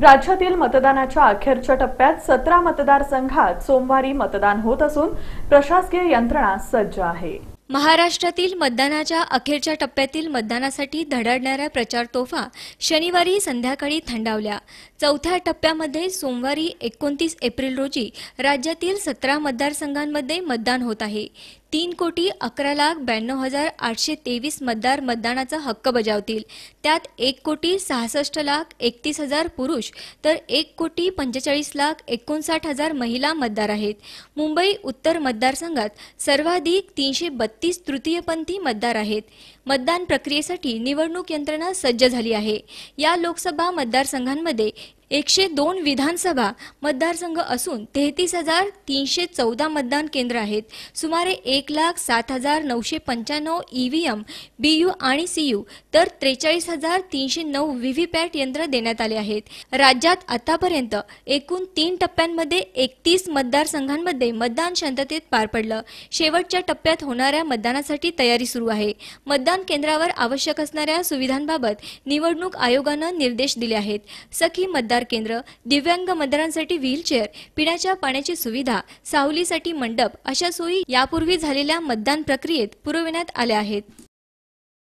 राज्यातील मतदानाच्या अखेरच्या टप्प्यात सतरा मतदारसंघात सोमवारी मतदान होत असून प्रशासकीय यंत्रणा सज्ज आहे महाराष्ट्रातील मतदानाच्या अखेरच्या टप्प्यातील मतदानासाठी धडाडणाऱ्या प्रचार तोफा शनिवारी संध्याकाळी थंडावल्या चौथ्या टप्प्यामध्ये सोमवारी एकोणतीस एप्रिल रोजी राज्यातील सतरा मतदारसंघांमध्ये मतदान होत आहे तीन कोटी अकरा लाख ब्याण्णव हजार आठशे तेवीस मतदार मतदानाचा हक्क बजावतील त्यात एक कोटी सहासष्ट लाख एकतीस हजार पुरुष तर एक कोटी पंचेचाळीस लाख एकोणसाठ हजार महिला मतदार आहेत मुंबई उत्तर मतदारसंघात सर्वाधिक तीनशे बत्तीस तृतीयपंथी मतदार आहेत मतदान प्रक्रियेसाठी निवडणूक यंत्रणा सज्ज झाली आहे या लोकसभा मतदारसंघांमध्ये एकशे दोन विधानसभा मतदारसंघ असून तेहतीस हजार तीनशे चौदा मतदान केंद्र आहेत सुमारे एक लाख सात हजार नऊशे पंच्याण्णव E V M B U आणि सी यू तर त्रेचाळीस हजार तीनशे नऊ व्ही व्ही पॅट यंत्र देण्यात आले आहेत राज्यात आतापर्यंत एकूण तीन टप्प्यांमध्ये एकतीस मतदारसंघांमध्ये मतदान शांततेत पार पडलं शेवटच्या टप्प्यात होणाऱ्या मतदानासाठी तयारी सुरू आहे मतदान केंद्रावर आवश्यक असणाऱ्या सुविधांबाबत निवडणूक आयोगानं निर्देश दिले आहेत सखी मतदान केंद्र दिव्यांग मतदारांसाठी व्हीलचेअर पिण्याच्या पाण्याची सुविधा सावलीसाठी मंडप अशा सोयी यापूर्वी झालेल्या मतदान प्रक्रियेत पुरविण्यात आल्या आहेत